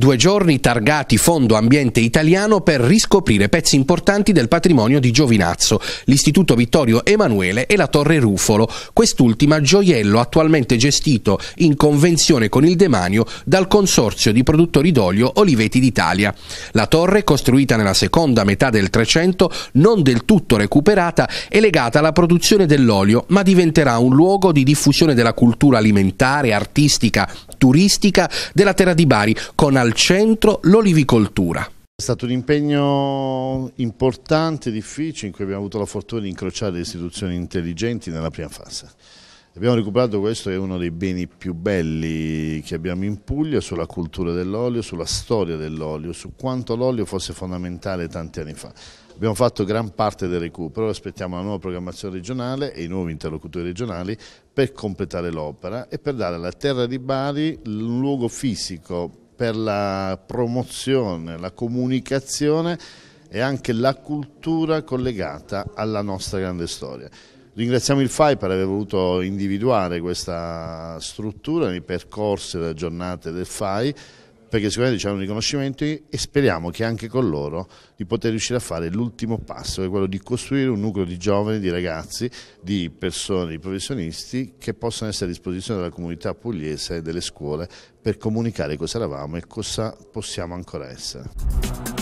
Due giorni targati Fondo Ambiente Italiano per riscoprire pezzi importanti del patrimonio di Giovinazzo, l'Istituto Vittorio Emanuele e la Torre Rufolo, quest'ultima gioiello attualmente gestito in convenzione con il demanio dal Consorzio di produttori d'olio Oliveti d'Italia. La torre, costruita nella seconda metà del Trecento, non del tutto recuperata, è legata alla produzione dell'olio, ma diventerà un luogo di diffusione della cultura alimentare, artistica turistica della terra di Bari, con al centro l'olivicoltura. È stato un impegno importante, difficile, in cui abbiamo avuto la fortuna di incrociare istituzioni intelligenti nella prima fase. Abbiamo recuperato questo che è uno dei beni più belli che abbiamo in Puglia sulla cultura dell'olio, sulla storia dell'olio, su quanto l'olio fosse fondamentale tanti anni fa. Abbiamo fatto gran parte del recupero, aspettiamo la nuova programmazione regionale e i nuovi interlocutori regionali per completare l'opera e per dare alla terra di Bari un luogo fisico per la promozione, la comunicazione e anche la cultura collegata alla nostra grande storia. Ringraziamo il FAI per aver voluto individuare questa struttura nei percorsi delle giornate del FAI perché sicuramente c'è un riconoscimento e speriamo che anche con loro di poter riuscire a fare l'ultimo passo, che è quello di costruire un nucleo di giovani, di ragazzi, di persone, di professionisti che possano essere a disposizione della comunità pugliese e delle scuole per comunicare cosa eravamo e cosa possiamo ancora essere.